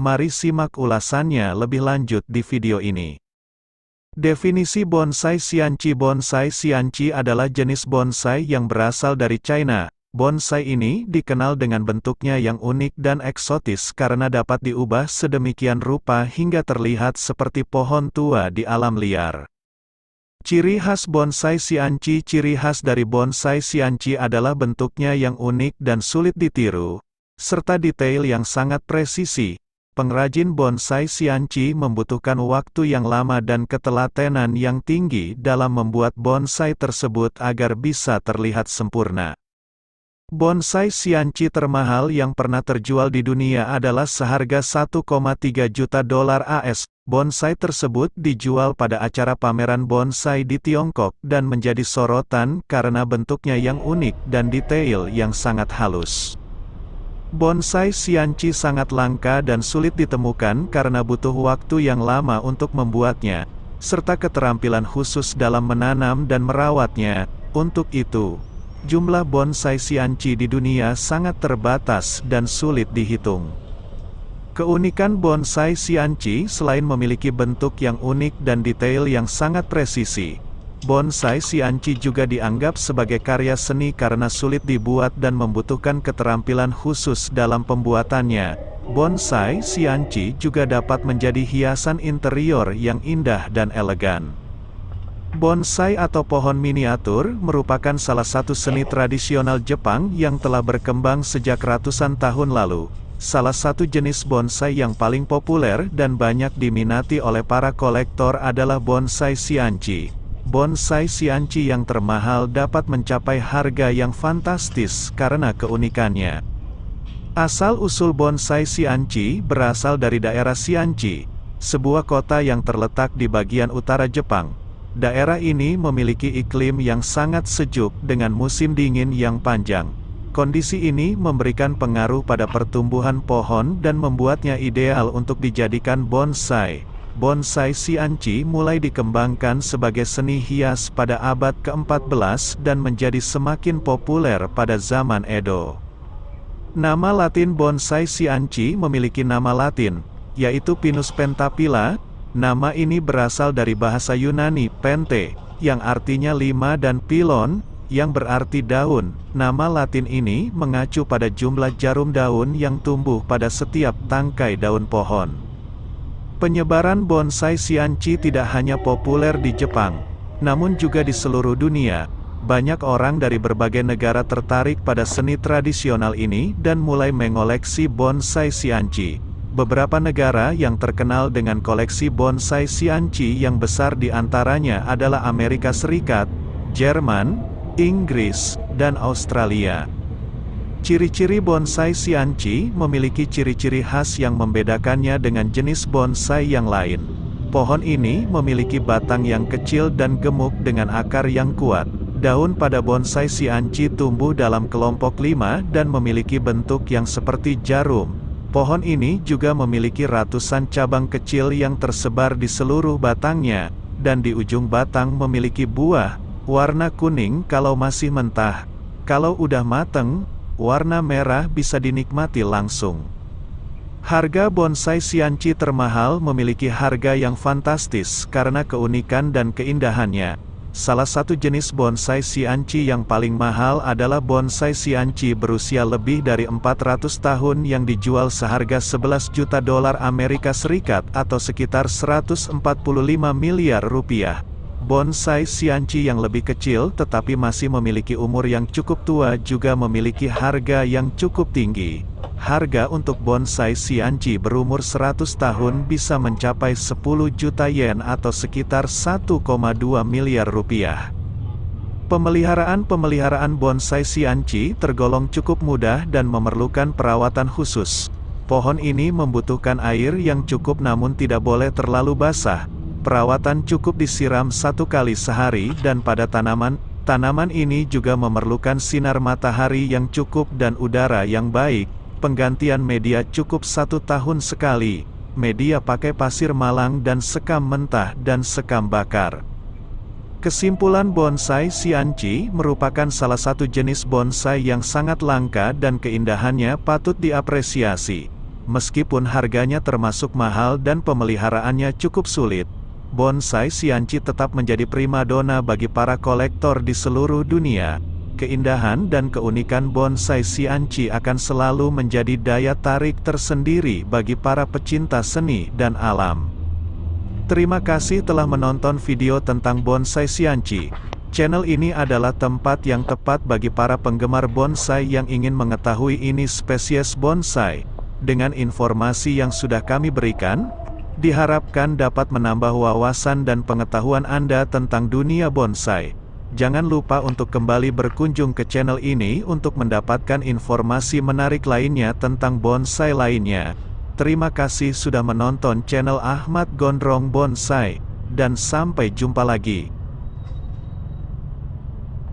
Mari simak ulasannya lebih lanjut di video ini. Definisi bonsai Xianqi Bonsai Xianqi adalah jenis bonsai yang berasal dari China. Bonsai ini dikenal dengan bentuknya yang unik dan eksotis karena dapat diubah sedemikian rupa hingga terlihat seperti pohon tua di alam liar. Ciri khas bonsai Xianqi Ciri khas dari bonsai Xianqi adalah bentuknya yang unik dan sulit ditiru, serta detail yang sangat presisi, Pengrajin bonsai Xianqi membutuhkan waktu yang lama dan ketelatenan yang tinggi dalam membuat bonsai tersebut agar bisa terlihat sempurna. Bonsai Xianqi termahal yang pernah terjual di dunia adalah seharga 1,3 juta dolar AS. Bonsai tersebut dijual pada acara pameran bonsai di Tiongkok dan menjadi sorotan karena bentuknya yang unik dan detail yang sangat halus. Bonsai sianci sangat langka dan sulit ditemukan karena butuh waktu yang lama untuk membuatnya, serta keterampilan khusus dalam menanam dan merawatnya. Untuk itu, jumlah bonsai sianci di dunia sangat terbatas dan sulit dihitung. Keunikan bonsai sianci selain memiliki bentuk yang unik dan detail yang sangat presisi, Bonsai Sianci juga dianggap sebagai karya seni karena sulit dibuat dan membutuhkan keterampilan khusus dalam pembuatannya. Bonsai Sianci juga dapat menjadi hiasan interior yang indah dan elegan. Bonsai atau pohon miniatur merupakan salah satu seni tradisional Jepang yang telah berkembang sejak ratusan tahun lalu. Salah satu jenis bonsai yang paling populer dan banyak diminati oleh para kolektor adalah bonsai sianci bonsai sianci yang termahal dapat mencapai harga yang fantastis karena keunikannya. Asal-usul bonsai sianci berasal dari daerah Sianci, sebuah kota yang terletak di bagian utara Jepang. Daerah ini memiliki iklim yang sangat sejuk dengan musim dingin yang panjang. Kondisi ini memberikan pengaruh pada pertumbuhan pohon dan membuatnya ideal untuk dijadikan bonsai bonsai sianci mulai dikembangkan sebagai seni hias pada abad ke-14 dan menjadi semakin populer pada zaman Edo. Nama Latin bonsai sianci memiliki nama Latin, yaitu Pinus pentapila. Nama ini berasal dari bahasa Yunani pente, yang artinya lima dan pilon, yang berarti daun. Nama Latin ini mengacu pada jumlah jarum daun yang tumbuh pada setiap tangkai daun pohon. Penyebaran bonsai sianchi tidak hanya populer di Jepang, namun juga di seluruh dunia. Banyak orang dari berbagai negara tertarik pada seni tradisional ini dan mulai mengoleksi bonsai sianchi. Beberapa negara yang terkenal dengan koleksi bonsai sianchi yang besar di antaranya adalah Amerika Serikat, Jerman, Inggris, dan Australia. Ciri-ciri bonsai sianci memiliki ciri-ciri khas yang membedakannya dengan jenis bonsai yang lain. Pohon ini memiliki batang yang kecil dan gemuk dengan akar yang kuat. Daun pada bonsai sianci tumbuh dalam kelompok lima dan memiliki bentuk yang seperti jarum. Pohon ini juga memiliki ratusan cabang kecil yang tersebar di seluruh batangnya, dan di ujung batang memiliki buah, warna kuning kalau masih mentah. Kalau udah mateng, warna merah bisa dinikmati langsung. Harga bonsai Sianci termahal memiliki harga yang fantastis karena keunikan dan keindahannya. Salah satu jenis bonsai Sianci yang paling mahal adalah bonsai Sianci berusia lebih dari 400 tahun yang dijual seharga 11 juta dolar Amerika Serikat atau sekitar 145 miliar rupiah. Bonsai Xianci yang lebih kecil tetapi masih memiliki umur yang cukup tua juga memiliki harga yang cukup tinggi. Harga untuk bonsai Xianci berumur 100 tahun bisa mencapai 10 juta yen atau sekitar 1,2 miliar rupiah. Pemeliharaan-pemeliharaan bonsai Xianci tergolong cukup mudah dan memerlukan perawatan khusus. Pohon ini membutuhkan air yang cukup namun tidak boleh terlalu basah, Perawatan cukup disiram satu kali sehari dan pada tanaman, tanaman ini juga memerlukan sinar matahari yang cukup dan udara yang baik, penggantian media cukup satu tahun sekali, media pakai pasir malang dan sekam mentah dan sekam bakar. Kesimpulan bonsai Sianci merupakan salah satu jenis bonsai yang sangat langka dan keindahannya patut diapresiasi. Meskipun harganya termasuk mahal dan pemeliharaannya cukup sulit, bonsai Sianci tetap menjadi primadona bagi para kolektor di seluruh dunia. Keindahan dan keunikan bonsai Sianci akan selalu menjadi daya tarik tersendiri bagi para pecinta seni dan alam. Terima kasih telah menonton video tentang bonsai Sianci. Channel ini adalah tempat yang tepat bagi para penggemar bonsai yang ingin mengetahui ini spesies bonsai. Dengan informasi yang sudah kami berikan, diharapkan dapat menambah wawasan dan pengetahuan Anda tentang dunia bonsai. Jangan lupa untuk kembali berkunjung ke channel ini untuk mendapatkan informasi menarik lainnya tentang bonsai lainnya. Terima kasih sudah menonton channel Ahmad Gondrong Bonsai, dan sampai jumpa lagi.